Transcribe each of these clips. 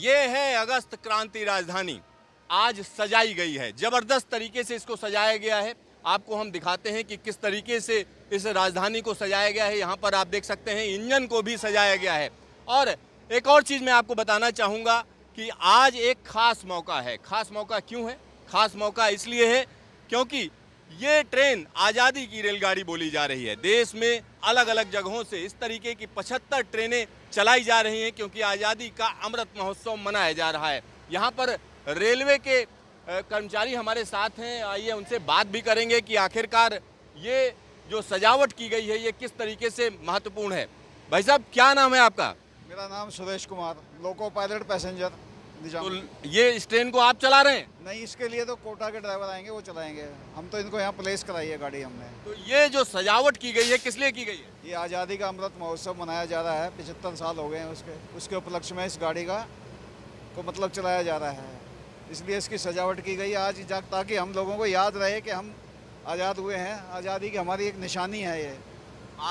ये है अगस्त क्रांति राजधानी आज सजाई गई है जबरदस्त तरीके से इसको सजाया गया है आपको हम दिखाते हैं कि किस तरीके से इस राजधानी को सजाया गया है यहाँ पर आप देख सकते हैं इंजन को भी सजाया गया है और एक और चीज़ मैं आपको बताना चाहूँगा कि आज एक खास मौका है खास मौका क्यों है खास मौका इसलिए है क्योंकि ये ट्रेन आज़ादी की रेलगाड़ी बोली जा रही है देश में अलग अलग जगहों से इस तरीके की 75 ट्रेनें चलाई जा रही हैं क्योंकि आज़ादी का अमृत महोत्सव मनाया जा रहा है यहाँ पर रेलवे के कर्मचारी हमारे साथ हैं आइए उनसे बात भी करेंगे कि आखिरकार ये जो सजावट की गई है ये किस तरीके से महत्वपूर्ण है भाई साहब क्या नाम है आपका मेरा नाम Suresh Kumar loco pilot passenger तो ये इस ट्रेन को आप चला रहे हैं नहीं इसके लिए तो कोटा के ड्राइवर आएंगे वो चलाएंगे हम तो इनको यहाँ प्लेस कराई है गाड़ी हमने तो ये जो सजावट की गई है किस लिए की गई है ये आज़ादी का अमृत महोत्सव मनाया जा रहा है पिछहत्तर साल हो गए हैं उसके उसके उपलक्ष्य में इस गाड़ी का को मतलब चलाया जा रहा है इसलिए इसकी सजावट की गई आज ताकि हम लोगों को याद रहे कि हम आज़ाद हुए हैं आज़ादी की हमारी एक निशानी है ये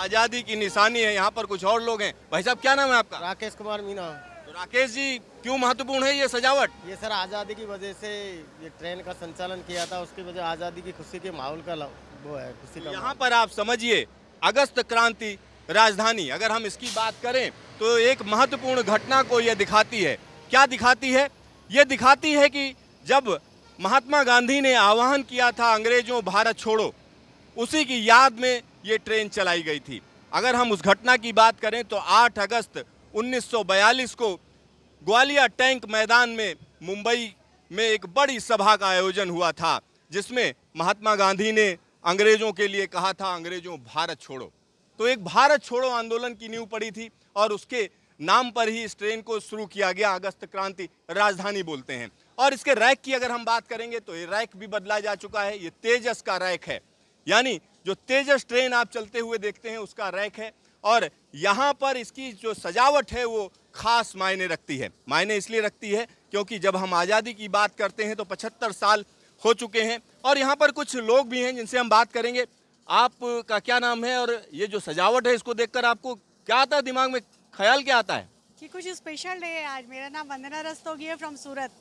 आज़ादी की निशानी है यहाँ पर कुछ और लोग हैं भाई साहब क्या नाम है आपका राकेश कुमार मीना तो राकेश जी क्यों महत्वपूर्ण है ये सजावट ये सर आज़ादी की वजह से ये ट्रेन का संचालन किया था उसकी वजह आज़ादी की खुशी के माहौल का वो है खुशी का यहाँ पर आप समझिए अगस्त क्रांति राजधानी अगर हम इसकी बात करें तो एक महत्वपूर्ण घटना को यह दिखाती है क्या दिखाती है ये दिखाती है कि जब महात्मा गांधी ने आह्वान किया था अंग्रेजों भारत छोड़ो उसी की याद में ये ट्रेन चलाई गई थी अगर हम उस घटना की बात करें तो 8 अगस्त 1942 को ग्वालियर टैंक मैदान में मुंबई में एक बड़ी सभा का आयोजन हुआ था जिसमें महात्मा गांधी ने अंग्रेज़ों के लिए कहा था अंग्रेज़ों भारत छोड़ो तो एक भारत छोड़ो आंदोलन की नींव पड़ी थी और उसके नाम पर ही इस ट्रेन को शुरू किया गया अगस्त क्रांति राजधानी बोलते हैं और इसके रैक की अगर हम बात करेंगे तो ये रैक भी बदला जा चुका है ये तेजस का रैक है यानी जो तेजस ट्रेन आप चलते हुए देखते हैं उसका रैक है और यहाँ पर इसकी जो सजावट है वो ख़ास मायने रखती है मायने इसलिए रखती है क्योंकि जब हम आज़ादी की बात करते हैं तो पचहत्तर साल हो चुके हैं और यहाँ पर कुछ लोग भी हैं जिनसे हम बात करेंगे आपका क्या नाम है और ये जो सजावट है इसको देखकर आपको क्या आता है दिमाग में ख्याल क्या आता है कि कुछ स्पेशल डे है आज मेरा नाम वंदना रस्तोगी है फ्रॉम सूरत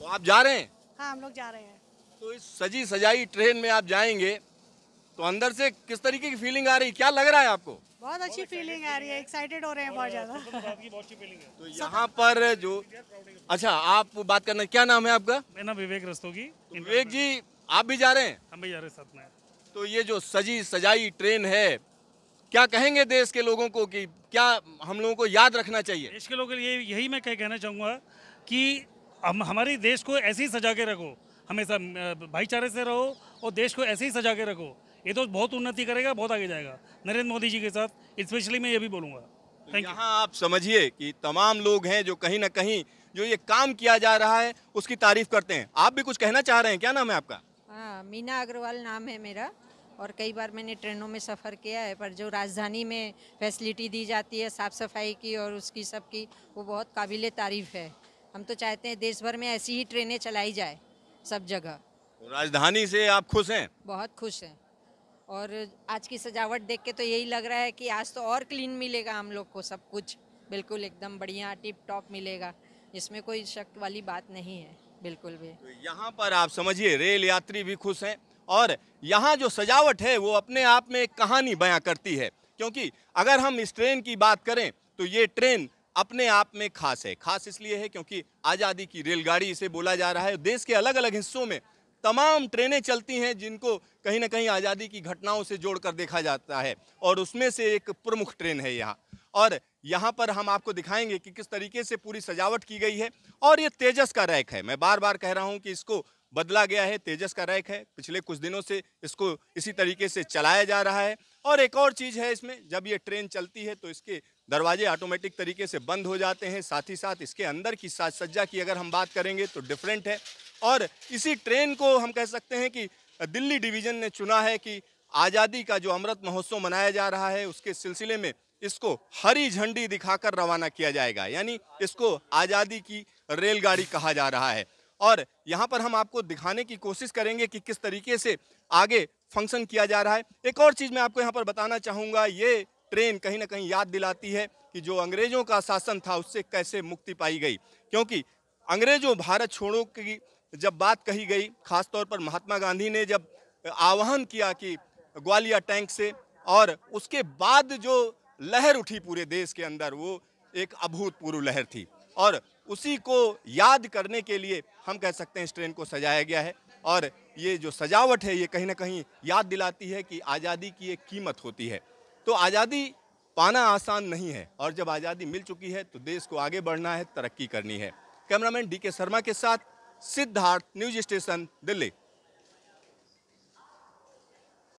तो आप जा रहे हैं हाँ हम लोग जा रहे हैं तो इस सजी सजाई ट्रेन में आप जाएंगे तो अंदर से किस तरीके की फीलिंग आ रही क्या लग रहा है आपको बहुत अच्छी फीलिंग आ रही है एक्साइटेड हो रहे हैं बहुत ज्यादा तो, मतलब तो यहाँ पर जो अच्छा आप बात करना क्या नाम है आपका मेरा नाम विवेक रस्तोगी तो विवेक जी आप भी जा रहे हैं हम भी जा रहे हैं साथ में तो ये जो सजी सजाई ट्रेन है क्या कहेंगे देश के लोगों को कि क्या हम लोगों को याद रखना चाहिए देश के लोगों के लिए यही मैं कह कहना चाहूँगा कि हम हमारे देश को ऐसे ही सजा के रखो हमेशा भाईचारे से रहो और देश को ऐसे ही सजा के रखो ये तो बहुत उन्नति करेगा बहुत आगे जाएगा नरेंद्र मोदी जी के साथ स्पेशली मैं ये भी बोलूंगा तो यहाँ आप समझिए कि तमाम लोग हैं जो कहीं ना कहीं जो ये काम किया जा रहा है उसकी तारीफ करते हैं आप भी कुछ कहना चाह रहे हैं क्या नाम है आपका हाँ मीना अग्रवाल नाम है मेरा और कई बार मैंने ट्रेनों में सफ़र किया है पर जो राजधानी में फैसिलिटी दी जाती है साफ़ सफाई की और उसकी सब की वो बहुत काबिल तारीफ़ है हम तो चाहते हैं देश भर में ऐसी ही ट्रेनें चलाई जाए सब जगह तो राजधानी से आप खुश हैं बहुत खुश हैं और आज की सजावट देख के तो यही लग रहा है कि आज तो और क्लीन मिलेगा हम लोग को सब कुछ बिल्कुल एकदम बढ़िया टिप टॉप मिलेगा इसमें कोई शक वाली बात नहीं है बिल्कुल भी तो यहाँ पर आप समझिए रेल यात्री भी खुश हैं और यहाँ जो सजावट है वो अपने आप में एक कहानी बयां करती है क्योंकि अगर हम इस ट्रेन की बात करें तो ये ट्रेन अपने आप में खास है खास इसलिए है क्योंकि आज़ादी की रेलगाड़ी इसे बोला जा रहा है देश के अलग अलग हिस्सों में तमाम ट्रेनें चलती हैं जिनको कहीं ना कहीं आज़ादी की घटनाओं से जोड़कर देखा जाता है और उसमें से एक प्रमुख ट्रेन है यहाँ और यहाँ पर हम आपको दिखाएंगे कि किस तरीके से पूरी सजावट की गई है और ये तेजस का रैक है मैं बार बार कह रहा हूँ कि इसको बदला गया है तेजस का रैक है पिछले कुछ दिनों से इसको इसी तरीके से चलाया जा रहा है और एक और चीज़ है इसमें जब ये ट्रेन चलती है तो इसके दरवाजे ऑटोमेटिक तरीके से बंद हो जाते हैं साथ ही साथ इसके अंदर की साज सज्जा की अगर हम बात करेंगे तो डिफरेंट है और इसी ट्रेन को हम कह सकते हैं कि दिल्ली डिवीज़न ने चुना है कि आज़ादी का जो अमृत महोत्सव मनाया जा रहा है उसके सिलसिले में इसको हरी झंडी दिखाकर रवाना किया जाएगा यानी इसको आज़ादी की रेलगाड़ी कहा जा रहा है और यहाँ पर हम आपको दिखाने की कोशिश करेंगे कि किस तरीके से आगे फंक्शन किया जा रहा है एक और चीज़ मैं आपको यहाँ पर बताना चाहूँगा ये ट्रेन कहीं ना कहीं याद दिलाती है कि जो अंग्रेज़ों का शासन था उससे कैसे मुक्ति पाई गई क्योंकि अंग्रेज़ों भारत छोड़ो की जब बात कही गई खासतौर पर महात्मा गांधी ने जब आह्वान किया कि ग्वालियर टैंक से और उसके बाद जो लहर उठी पूरे देश के अंदर वो एक अभूतपूर्व लहर थी और उसी को याद करने के लिए हम कह सकते हैं इस ट्रेन को सजाया गया है और ये जो सजावट है ये कहीं ना कहीं याद दिलाती है कि आज़ादी की एक कीमत होती है तो आज़ादी पाना आसान नहीं है और जब आज़ादी मिल चुकी है तो देश को आगे बढ़ना है तरक्की करनी है कैमरामैन डी के शर्मा के साथ सिद्धार्थ न्यूज स्टेशन दिल्ली